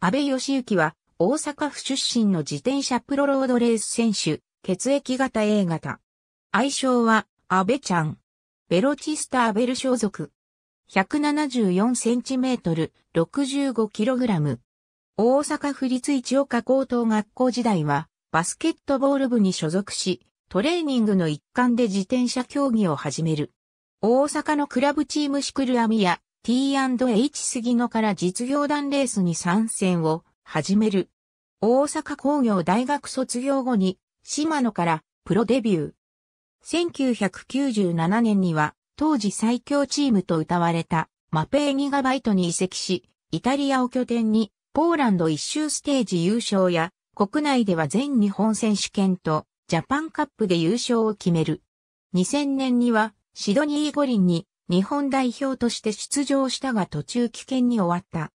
安倍義行は、大阪府出身の自転車プロロードレース選手、血液型 A 型。愛称は、安倍ちゃん。ベロチスターベル所属。174センチメートル、65キログラム。大阪府立一岡高等学校時代は、バスケットボール部に所属し、トレーニングの一環で自転車競技を始める。大阪のクラブチームシクルアミヤ T&H 杉野から実業団レースに参戦を始める。大阪工業大学卒業後に、島野からプロデビュー。1997年には、当時最強チームと歌われたマペーギガバイトに移籍し、イタリアを拠点に、ポーランド一周ステージ優勝や、国内では全日本選手権と、ジャパンカップで優勝を決める。2000年には、シドニー五輪に日本代表として出場したが途中棄権に終わった。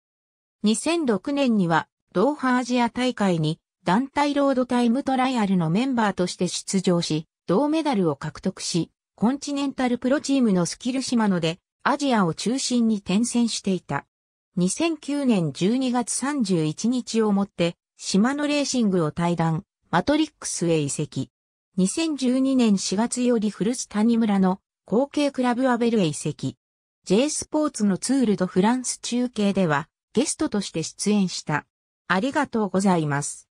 2006年にはドーハアジア大会に団体ロードタイムトライアルのメンバーとして出場し、銅メダルを獲得し、コンチネンタルプロチームのスキル島野でアジアを中心に転戦していた。2009年12月31日をもって、島野レーシングを退団、マトリックスへ移籍。2012年4月より古巣谷村の後継クラブアベルへ移籍。J スポーツのツールドフランス中継ではゲストとして出演した。ありがとうございます。